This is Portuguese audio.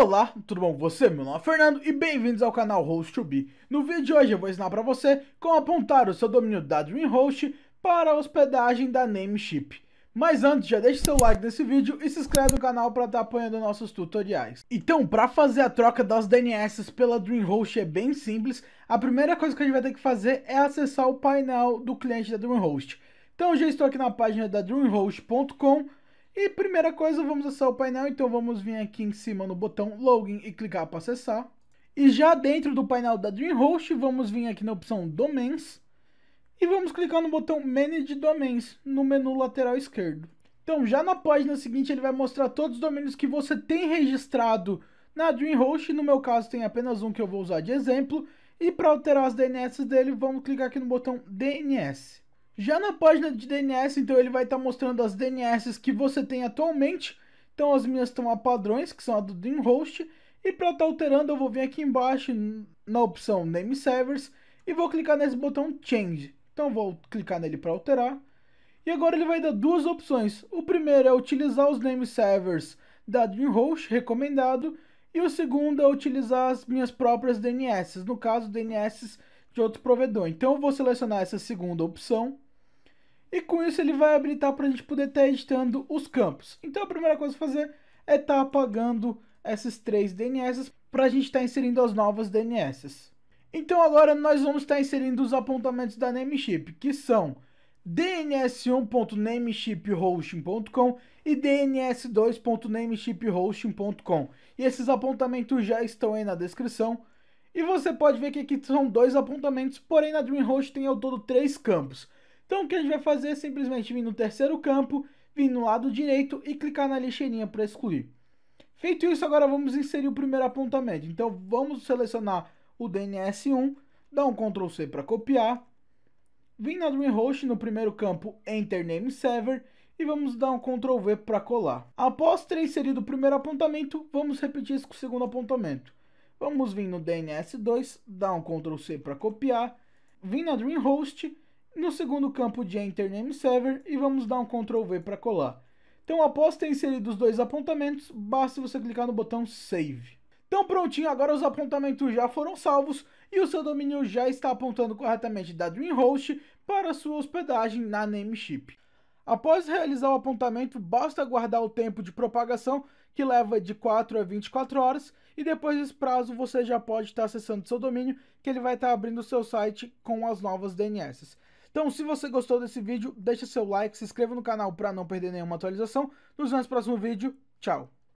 Olá, tudo bom com você? Meu nome é Fernando e bem-vindos ao canal Host2B. No vídeo de hoje eu vou ensinar para você como apontar o seu domínio da Dreamhost para a hospedagem da Namecheap. Mas antes, já deixe seu like nesse vídeo e se inscreve no canal para estar tá apoiando nossos tutoriais. Então, para fazer a troca das DNS pela DreamHost é bem simples. A primeira coisa que a gente vai ter que fazer é acessar o painel do cliente da DreamHost. Então, eu já estou aqui na página da dreamhost.com.br e primeira coisa, vamos acessar o painel, então vamos vir aqui em cima no botão Login e clicar para acessar. E já dentro do painel da DreamHost, vamos vir aqui na opção Domains e vamos clicar no botão Manage Domains no menu lateral esquerdo. Então já na página seguinte ele vai mostrar todos os domínios que você tem registrado na DreamHost, no meu caso tem apenas um que eu vou usar de exemplo, e para alterar as DNS dele, vamos clicar aqui no botão DNS. Já na página de DNS, então ele vai estar tá mostrando as DNS que você tem atualmente. Então as minhas estão a padrões, que são a do DreamHost. E para estar tá alterando, eu vou vir aqui embaixo na opção Name Servers e vou clicar nesse botão Change. Então vou clicar nele para alterar. E agora ele vai dar duas opções. O primeiro é utilizar os name servers da DreamHost, recomendado. E o segundo é utilizar as minhas próprias DNS, no caso DNS de outro provedor. Então eu vou selecionar essa segunda opção. E com isso ele vai habilitar para a gente poder estar editando os campos. Então a primeira coisa a fazer é estar tá apagando esses três DNS para a gente estar tá inserindo as novas DNS. Então agora nós vamos estar tá inserindo os apontamentos da nameship, que são dns1.nameshiphosting.com e dns2.nameshiphosting.com. E esses apontamentos já estão aí na descrição. E você pode ver que aqui são dois apontamentos, porém na DreamHost tem ao todo três campos. Então o que a gente vai fazer é simplesmente vir no terceiro campo, vir no lado direito e clicar na lixeirinha para excluir. Feito isso, agora vamos inserir o primeiro apontamento. Então vamos selecionar o DNS1, dar um Ctrl C para copiar, vir na Dreamhost no primeiro campo Enter Name Server e vamos dar um Ctrl V para colar. Após ter inserido o primeiro apontamento, vamos repetir isso com o segundo apontamento. Vamos vir no DNS2, dar um Ctrl C para copiar, vir na Dreamhost no segundo campo de Enter Name Server e vamos dar um Ctrl V para colar. Então após ter inserido os dois apontamentos, basta você clicar no botão Save. Então prontinho, agora os apontamentos já foram salvos e o seu domínio já está apontando corretamente da DreamHost para sua hospedagem na Namecheap. Após realizar o apontamento, basta aguardar o tempo de propagação, que leva de 4 a 24 horas, e depois desse prazo você já pode estar acessando seu domínio, que ele vai estar abrindo o seu site com as novas DNS. Então, se você gostou desse vídeo, deixa seu like, se inscreva no canal para não perder nenhuma atualização. Nos vemos no próximo vídeo. Tchau!